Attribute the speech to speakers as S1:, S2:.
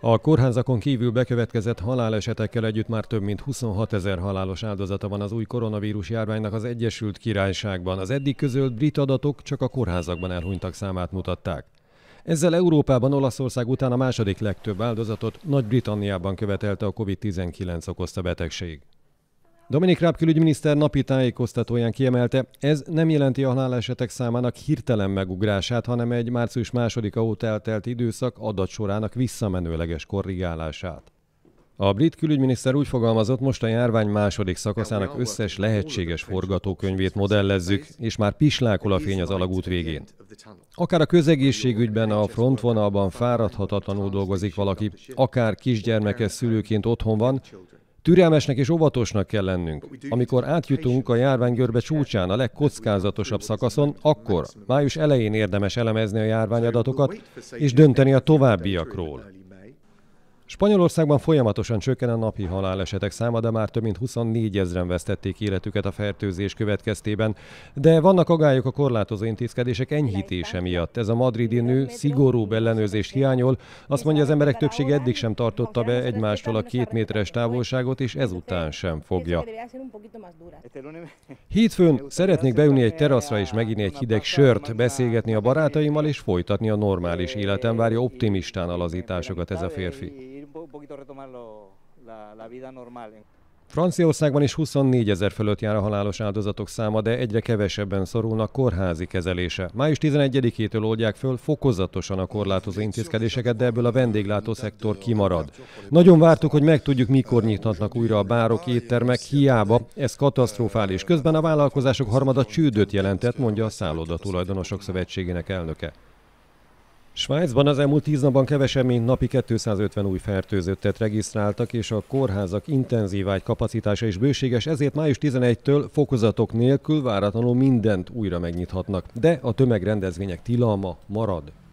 S1: A kórházakon kívül bekövetkezett halálesetekkel együtt már több mint 26 ezer halálos áldozata van az új koronavírus járványnak az Egyesült Királyságban. Az eddig közölt brit adatok csak a kórházakban elhunytak számát mutatták. Ezzel Európában Olaszország után a második legtöbb áldozatot Nagy-Britanniában követelte a COVID-19 okozta betegség. Dominik Ráb külügyminiszter napi tájékoztatóján kiemelte, ez nem jelenti a halálesetek számának hirtelen megugrását, hanem egy március másodika óta eltelt időszak adatsorának visszamenőleges korrigálását. A brit külügyminiszter úgy fogalmazott, most a járvány második szakaszának összes lehetséges forgatókönyvét modellezzük, és már pislákol a fény az alagút végén. Akár a közegészségügyben, a frontvonalban fáradhatatlanul dolgozik valaki, akár kisgyermekes szülőként otthon van, Türelmesnek és óvatosnak kell lennünk. Amikor átjutunk a járványgörbe csúcsán, a legkockázatosabb szakaszon, akkor május elején érdemes elemezni a járványadatokat és dönteni a továbbiakról. Spanyolországban folyamatosan csökken a napi halálesetek száma, de már több mint 24 ezeren vesztették életüket a fertőzés következtében. De vannak agályok a korlátozó intézkedések enyhítése miatt. Ez a madridi nő szigorú ellenőrzést hiányol. Azt mondja, az emberek többsége eddig sem tartotta be egymástól a két méteres távolságot, és ezután sem fogja. Hétfőn szeretnék beülni egy teraszra és meginni egy hideg sört, beszélgetni a barátaimmal és folytatni a normális életem, várja optimistán alazításokat ez a férfi la, vida normal. ¿eh? Franciaországban is 24 ezer fölött jár a halálos áldozatok száma, de egyre kevesebben szorulnak kórházi kezelése. Május 11-től oldják föl fokozatosan a korlátozó intézkedéseket, de ebből a vendéglátó szektor kimarad. Nagyon vártuk, hogy megtudjuk, mikor nyithatnak újra a bárok, éttermek, hiába, ez katasztrofális. Közben a vállalkozások harmada csődöt jelentett, mondja a Szálloda Tulajdonosok Szövetségének elnöke. Svájcban az elmúlt tíz napban kevesebb, mint napi 250 új fertőzöttet regisztráltak, és a kórházak intenzív ágy kapacitása is bőséges, ezért május 11-től fokozatok nélkül váratlanul mindent újra megnyithatnak. De a tömegrendezvények tilalma marad.